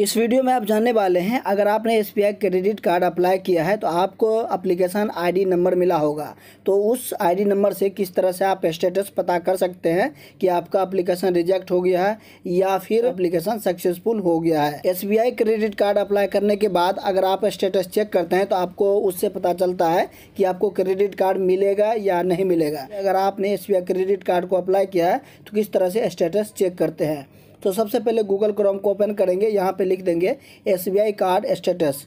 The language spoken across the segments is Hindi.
इस वीडियो में आप जानने वाले हैं अगर आपने एस क्रेडिट कार्ड अप्लाई किया है तो आपको अप्लीकेशन आईडी नंबर मिला होगा तो उस आईडी नंबर से किस तरह से आप स्टेटस पता कर सकते हैं कि आपका अप्लीकेशन रिजेक्ट हो गया है या फिर अप्लीकेशन सक्सेसफुल हो गया है एस क्रेडिट कार्ड अप्लाई करने के बाद अगर आप स्टेटस चेक करते हैं तो आपको उससे पता चलता है कि आपको क्रेडिट कार्ड मिलेगा या नहीं मिलेगा अगर आपने एस क्रेडिट कार्ड को अप्लाई किया है तो किस तरह से स्टेटस चेक करते हैं तो सबसे पहले गूगल क्रोम को ओपन करेंगे यहाँ पे लिख देंगे एस कार्ड स्टेटस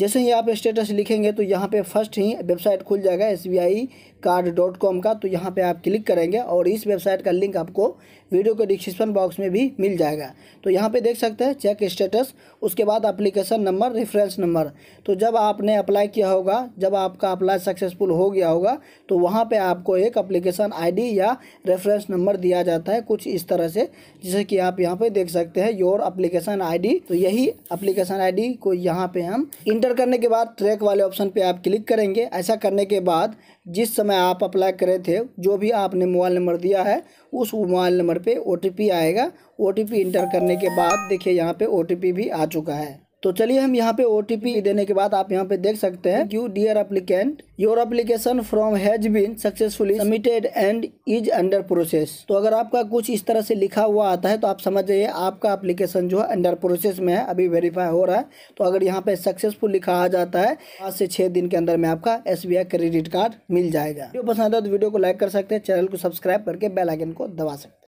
जैसे ही आप स्टेटस लिखेंगे तो यहाँ पे फर्स्ट ही वेबसाइट खुल जाएगा S B I card dot com का तो यहाँ पे आप क्लिक करेंगे और इस वेबसाइट का लिंक आपको वीडियो के डिस्क्रिप्शन बॉक्स में भी मिल जाएगा तो यहाँ पे देख सकते हैं चेक स्टेटस उसके बाद अप्लीकेशन नंबर रेफरेंस नंबर तो जब आपने अप्लाई किया होगा जब आपका अप्लाई सक्सेसफुल हो गया होगा तो वहाँ पर आपको एक अप्लीकेशन आई या रेफरेंस नंबर दिया जाता है कुछ इस तरह से जैसे कि आप यहाँ पर देख सकते हैं योर अप्लीकेशन आई तो यही अप्लीकेशन आई को यहाँ पर हम इंटर इंटर करने के बाद ट्रैक वाले ऑप्शन पे आप क्लिक करेंगे ऐसा करने के बाद जिस समय आप अप्लाई करे थे जो भी आपने मोबाइल नंबर दिया है उस मोबाइल नंबर पे ओ आएगा ओ इंटर करने के बाद देखिए यहाँ पे ओ भी आ चुका है तो चलिए हम यहाँ पे ओ देने के बाद आप यहाँ पे देख सकते हैं you dear applicant your application form has been successfully submitted and is under process तो अगर आपका कुछ इस तरह से लिखा हुआ आता है तो आप समझ जाइए आपका अप्लीकेशन जो है अंडर प्रोसेस में है अभी वेरीफाई हो रहा है तो अगर यहाँ पे सक्सेसफुल लिखा आ जाता है पाँच से छह दिन के अंदर में आपका एस क्रेडिट कार्ड मिल जाएगा पसंद है तो वीडियो को लाइक कर सकते हैं चैनल को सब्सक्राइब करके बेलाइकन को दबा सकते हैं